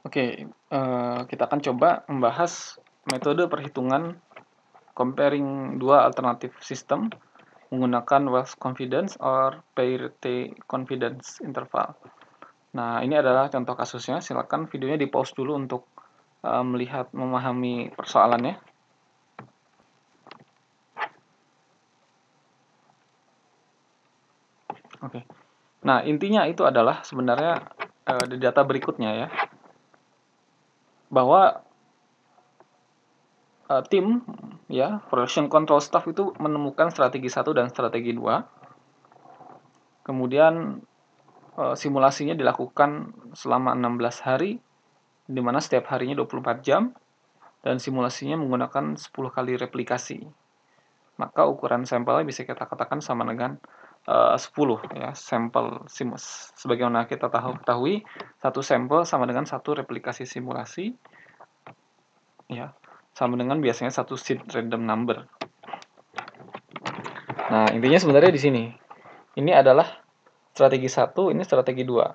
Oke, uh, kita akan coba membahas metode perhitungan comparing dua alternatif sistem menggunakan wealth Confidence or t Confidence Interval. Nah, ini adalah contoh kasusnya. Silakan videonya di pause dulu untuk uh, melihat, memahami persoalannya. Oke. Nah, intinya itu adalah sebenarnya uh, di data berikutnya ya bahwa uh, tim ya production control staff itu menemukan strategi satu dan strategi dua kemudian uh, simulasinya dilakukan selama 16 hari di mana setiap harinya 24 jam dan simulasinya menggunakan 10 kali replikasi maka ukuran sampelnya bisa kita katakan sama dengan 10 eh, ya sampel simus. Sebagaimana kita tahu ketahui, satu sampel sama dengan satu replikasi simulasi ya, sama dengan biasanya satu seed random number. Nah, intinya sebenarnya di sini. Ini adalah strategi satu, ini strategi dua.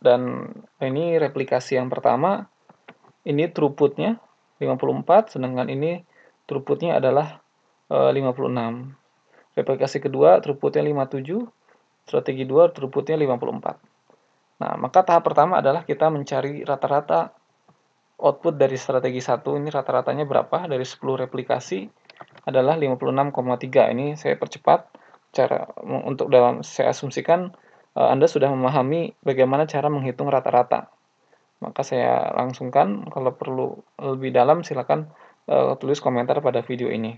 Dan ini replikasi yang pertama, ini throughputnya 54, sedangkan ini throughputnya adalah e, eh, 56 replikasi kedua throughputnya 57, strategi 2 throughputnya 54. Nah, maka tahap pertama adalah kita mencari rata-rata output dari strategi satu ini rata-ratanya berapa dari 10 replikasi adalah 56,3. Ini saya percepat cara untuk dalam saya asumsikan eh, Anda sudah memahami bagaimana cara menghitung rata-rata. Maka saya langsungkan kalau perlu lebih dalam silakan uh, tulis komentar pada video ini.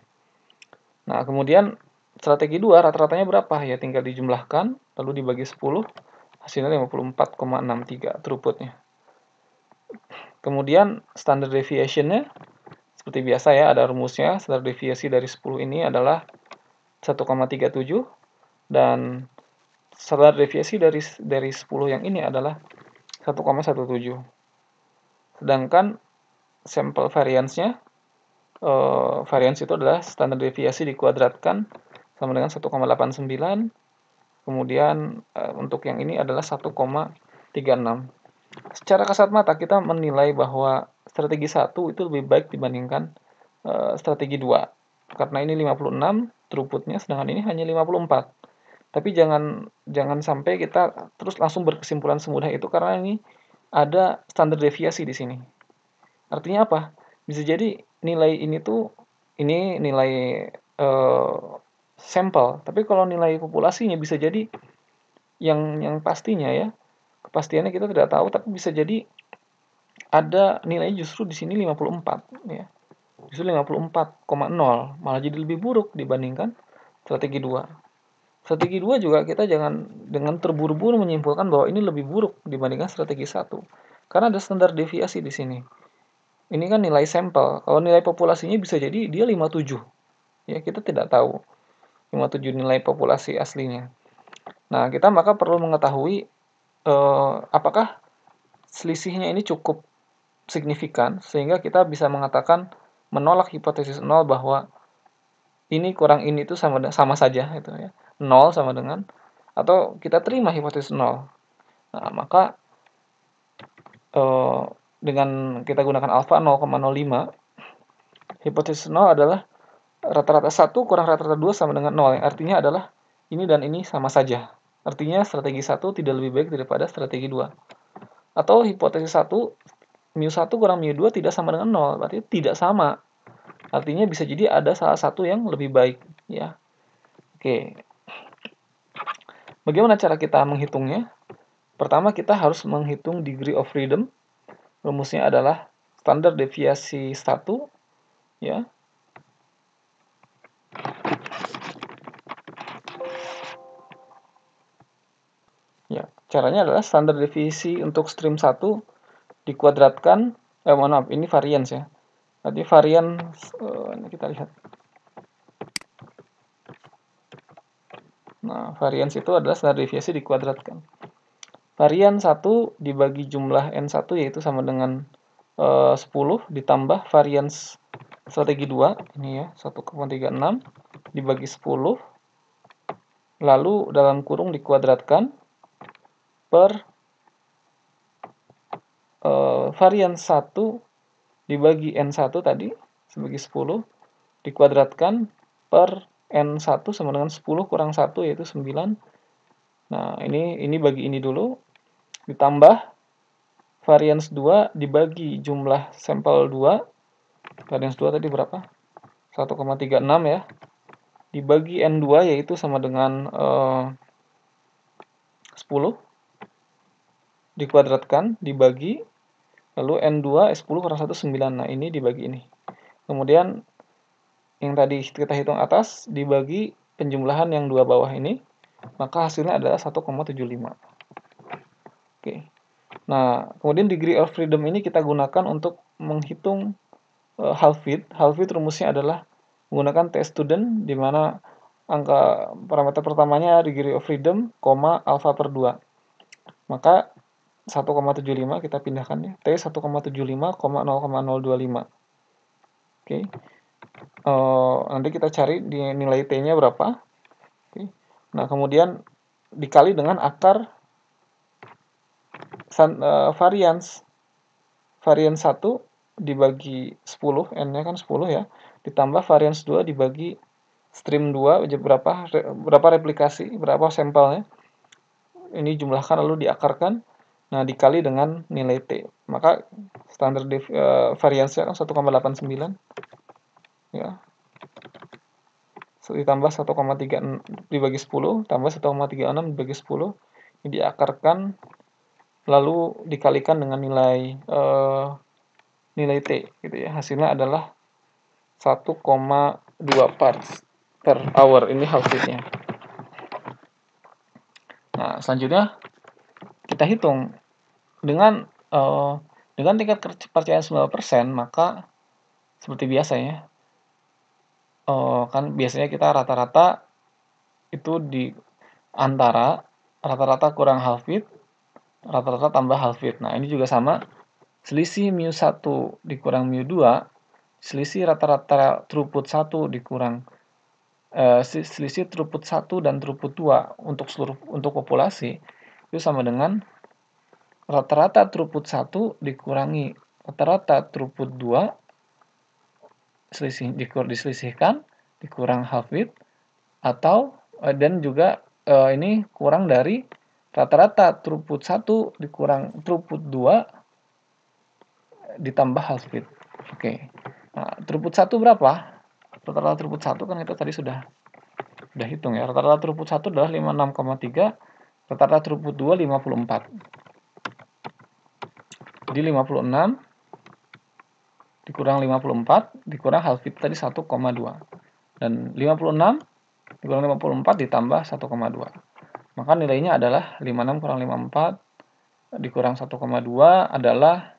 Nah, kemudian Strategi 2 rata-ratanya berapa? Ya tinggal dijumlahkan lalu dibagi 10 hasilnya 54,63 throughputnya. Kemudian standard deviationnya seperti biasa ya ada rumusnya standard deviasi dari 10 ini adalah 1,37 dan standard deviasi dari dari 10 yang ini adalah 1,17. Sedangkan sampel variansnya eh, variance itu adalah standar deviasi dikuadratkan sama dengan 1,89 kemudian uh, untuk yang ini adalah 1,36 secara kasat mata kita menilai bahwa strategi 1 itu lebih baik dibandingkan uh, strategi 2 karena ini 56 throughputnya sedangkan ini hanya 54 tapi jangan jangan sampai kita terus langsung berkesimpulan semudah itu karena ini ada standar deviasi di sini artinya apa bisa jadi nilai ini tuh ini nilai uh, sampel. Tapi kalau nilai populasinya bisa jadi yang yang pastinya ya, kepastiannya kita tidak tahu tapi bisa jadi ada nilai justru di sini 54 ya. Justru 54,0 malah jadi lebih buruk dibandingkan strategi 2. Strategi 2 juga kita jangan dengan terburu-buru menyimpulkan bahwa ini lebih buruk dibandingkan strategi 1. Karena ada standar deviasi di sini. Ini kan nilai sampel. Kalau nilai populasinya bisa jadi dia 57. Ya, kita tidak tahu. 57 nilai populasi aslinya. Nah, kita maka perlu mengetahui eh, apakah selisihnya ini cukup signifikan sehingga kita bisa mengatakan menolak hipotesis nol bahwa ini kurang ini itu sama sama saja itu ya. Nol sama dengan atau kita terima hipotesis nol. Nah, maka eh, dengan kita gunakan alfa 0,05 hipotesis nol adalah rata-rata satu kurang rata-rata dua sama dengan nol yang artinya adalah ini dan ini sama saja. Artinya strategi satu tidak lebih baik daripada strategi dua. Atau hipotesis satu mu 1 kurang mu 2 tidak sama dengan 0, berarti tidak sama. Artinya bisa jadi ada salah satu yang lebih baik, ya. Oke. Bagaimana cara kita menghitungnya? Pertama kita harus menghitung degree of freedom. Rumusnya adalah standar deviasi 1 ya. Ya, caranya adalah standar deviasi untuk stream 1 dikuadratkan, eh mohon maaf, ini variance ya. Jadi varian, uh, ini kita lihat. Nah, variance itu adalah standar deviasi dikuadratkan. Varian 1 dibagi jumlah N1 yaitu sama dengan eh, uh, 10 ditambah variance strategi 2, ini ya, 1,36 dibagi 10, lalu dalam kurung dikuadratkan, per uh, varian 1 dibagi N1 tadi sebagai 10 dikuadratkan per N1 sama dengan 10 kurang 1 yaitu 9. Nah, ini ini bagi ini dulu ditambah varian 2 dibagi jumlah sampel 2 Varian 2 tadi berapa? 1,36 ya. Dibagi N2 yaitu sama dengan eh, uh, 10 dikuadratkan, dibagi, lalu N2, S10 kurang 1, 9. Nah, ini dibagi ini. Kemudian, yang tadi kita hitung atas, dibagi penjumlahan yang dua bawah ini, maka hasilnya adalah 1,75. Oke. Nah, kemudian degree of freedom ini kita gunakan untuk menghitung uh, half fit. Half fit rumusnya adalah menggunakan test student, di mana angka parameter pertamanya degree of freedom, koma alpha per 2. Maka 1,75 kita pindahkan ya. T 1,75,0025. Oke. Okay. Uh, eh, nanti kita cari di nilai T-nya berapa. Okay. Nah, kemudian dikali dengan akar san, uh, eh, variance. Variance 1 dibagi 10, N-nya kan 10 ya. Ditambah variance 2 dibagi stream 2, berapa, berapa replikasi, berapa sampelnya. Ini jumlahkan lalu diakarkan Nah, dikali dengan nilai T. Maka standar uh, kan 1,89. Ya. So, ditambah 1,36 dibagi 10, tambah 1,36 dibagi 10, ini diakarkan, lalu dikalikan dengan nilai uh, nilai T. Gitu ya. Hasilnya adalah 1,2 parts per hour. Ini hasilnya. Nah, selanjutnya kita hitung dengan uh, dengan tingkat kepercayaan 9% maka seperti biasanya uh, kan biasanya kita rata-rata itu di antara rata-rata kurang half fit, rata-rata tambah half fit. nah ini juga sama selisih mu 1 dikurang mu 2 selisih rata-rata throughput 1 dikurang uh, selisih throughput 1 dan throughput 2 untuk seluruh untuk populasi itu sama dengan rata-rata throughput 1 dikurangi rata-rata throughput 2 selisih, dikur, diselisihkan dikurang half width atau eh, dan juga eh, ini kurang dari rata-rata throughput 1 dikurang throughput 2 ditambah half width. Oke. Okay. Nah, throughput 1 berapa? Rata-rata throughput 1 kan kita tadi sudah sudah hitung ya. Rata-rata throughput 1 adalah 56,3 Rata-rata teruput 2, 54. Jadi 56 dikurang 54 dikurang half fit tadi 1,2. Dan 56 dikurang 54 ditambah 1,2. Maka nilainya adalah 56 kurang 54 dikurang 1,2 adalah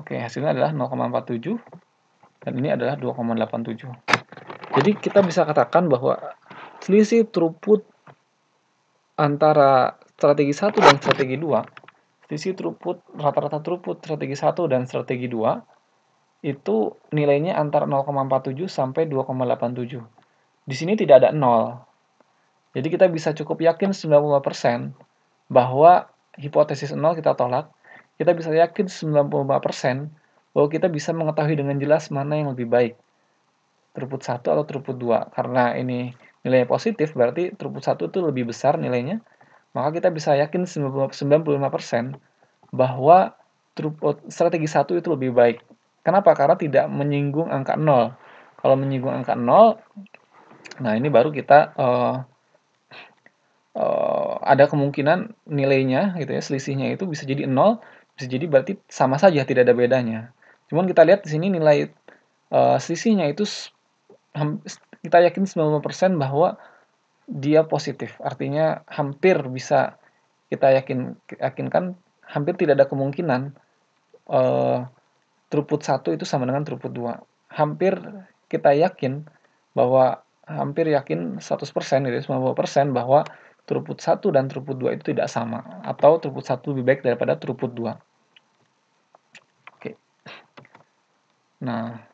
Oke, hasilnya adalah 0,47 dan ini adalah 2,87. Jadi kita bisa katakan bahwa selisih throughput antara strategi 1 dan strategi 2, sisi throughput, rata-rata throughput strategi 1 dan strategi 2, itu nilainya antara 0,47 sampai 2,87. Di sini tidak ada 0. Jadi kita bisa cukup yakin 95% bahwa hipotesis 0 kita tolak, kita bisa yakin 95% bahwa kita bisa mengetahui dengan jelas mana yang lebih baik. Throughput 1 atau throughput 2. Karena ini nilainya positif, berarti truput satu itu lebih besar nilainya, maka kita bisa yakin 95% bahwa truput strategi satu itu lebih baik. Kenapa? Karena tidak menyinggung angka 0. Kalau menyinggung angka 0, nah ini baru kita uh, uh, ada kemungkinan nilainya gitu ya, selisihnya itu bisa jadi 0, bisa jadi berarti sama saja tidak ada bedanya. Cuman kita lihat di sini nilai uh, selisihnya itu kita yakin 90% bahwa dia positif. Artinya hampir bisa kita yakin yakinkan hampir tidak ada kemungkinan eh, throughput 1 itu sama dengan throughput dua Hampir kita yakin bahwa hampir yakin 100% gitu 90% ya, bahwa throughput satu dan throughput dua itu tidak sama atau throughput satu lebih baik daripada throughput dua Oke. Nah,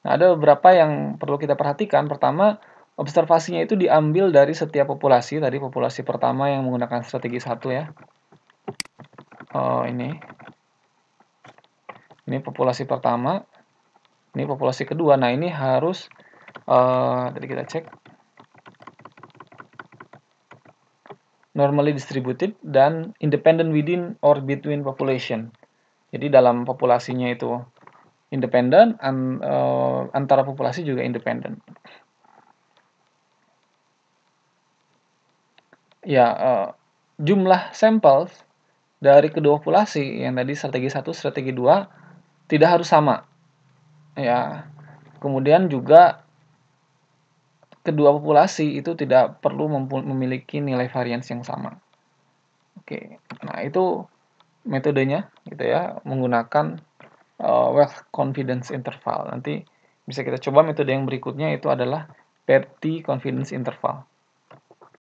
Nah, ada beberapa yang perlu kita perhatikan. Pertama, observasinya itu diambil dari setiap populasi. Tadi populasi pertama yang menggunakan strategi satu ya. Oh, ini. Ini populasi pertama. Ini populasi kedua. Nah, ini harus uh, kita cek normally distributed dan independent within or between population. Jadi dalam populasinya itu independen an, uh, antara populasi juga independen ya uh, jumlah sampel dari kedua populasi yang tadi strategi satu strategi dua tidak harus sama ya kemudian juga kedua populasi itu tidak perlu memiliki nilai varians yang sama oke nah itu metodenya gitu ya menggunakan uh, wealth confidence interval. Nanti bisa kita coba metode yang berikutnya itu adalah Petty confidence interval.